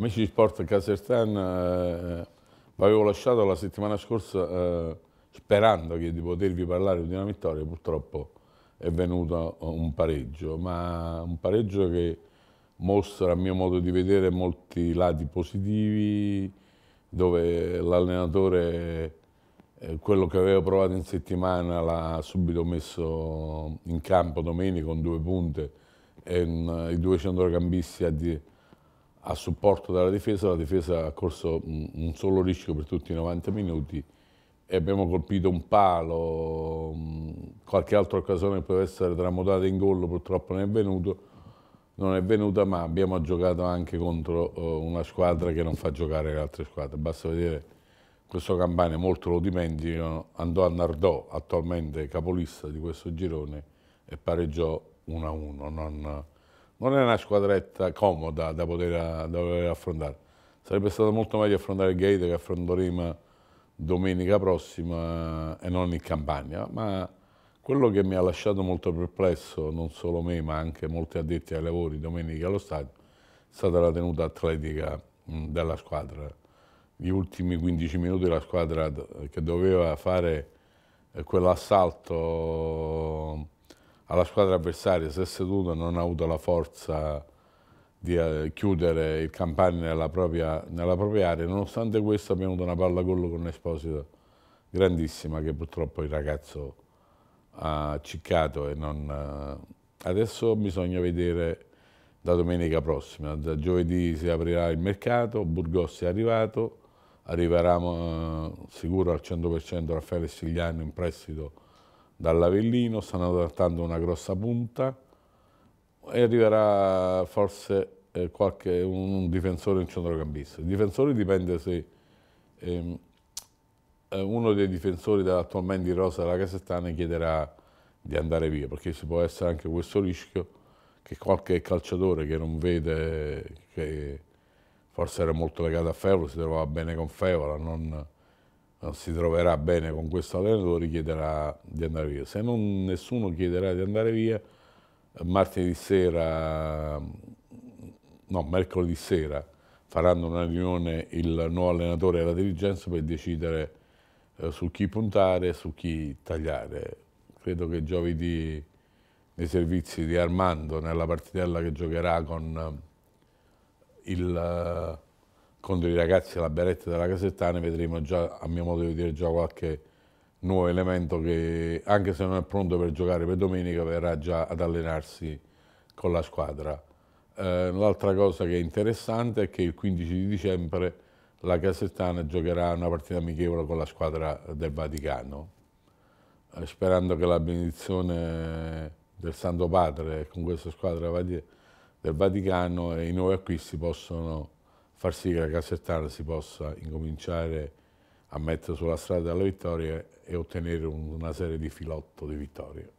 Amici di Sport Casertan, eh, vi avevo lasciato la settimana scorsa eh, sperando che di potervi parlare di una vittoria, purtroppo è venuto un pareggio, ma un pareggio che mostra a mio modo di vedere molti lati positivi, dove l'allenatore eh, quello che aveva provato in settimana l'ha subito messo in campo domenica con due punte e un, mm, i due centrocampisti a, di, a supporto della difesa, la difesa ha corso un solo rischio per tutti i 90 minuti e abbiamo colpito un palo, qualche altra occasione poteva essere tramutata in gol, purtroppo non è venuto, non è venuta ma abbiamo giocato anche contro eh, una squadra che non fa giocare le altre squadre, basta vedere questo Campania, molto lo dimenticano, andò a Nardò, attualmente capolista di questo girone, e pareggiò 1-1, non non è una squadretta comoda da poter, da poter affrontare. Sarebbe stato molto meglio affrontare il Gate che affronteremo domenica prossima e non in Campania, ma quello che mi ha lasciato molto perplesso, non solo me ma anche molti addetti ai lavori domenica allo stadio, è stata la tenuta atletica della squadra. Gli ultimi 15 minuti la squadra che doveva fare eh, quell'assalto alla squadra avversaria, si è seduto non ha avuto la forza di eh, chiudere il Campani nella propria, nella propria area. Nonostante questo abbiamo avuto una palla gol con Esposito grandissima che purtroppo il ragazzo ha ciccato e non... Eh, adesso bisogna vedere da domenica prossima, da giovedì si aprirà il mercato, Burgossi è arrivato, arriverà eh, sicuro al 100% Raffaele Stigliano in prestito dall'Avellino, stanno trattando una grossa punta e arriverà forse eh, qualche, un difensore in centrocampista. Il difensore dipende se ehm, eh, uno dei difensori attualmente di Rosa della Casettana chiederà di andare via, perché ci può essere anche questo rischio che qualche calciatore che non vede, che forse era molto legato a Fevola, si trovava bene con Fevola, non si troverà bene con questo allenatore chiederà di andare via. Se non nessuno chiederà di andare via, martedì sera, no, mercoledì sera faranno una riunione il nuovo allenatore e la dirigenza per decidere eh, su chi puntare e su chi tagliare. Credo che giovedì nei servizi di Armando, nella partitella che giocherà con eh, il contro i ragazzi alla beretta della Casettana vedremo già, a mio modo di dire, già qualche nuovo elemento che anche se non è pronto per giocare per domenica verrà già ad allenarsi con la squadra. Eh, L'altra cosa che è interessante è che il 15 di dicembre la Casettana giocherà una partita amichevole con la squadra del Vaticano, eh, sperando che la benedizione del Santo Padre con questa squadra del Vaticano e i nuovi acquisti possano far sì che la Casertana si possa incominciare a mettere sulla strada della vittoria e ottenere una serie di filotto di vittorie.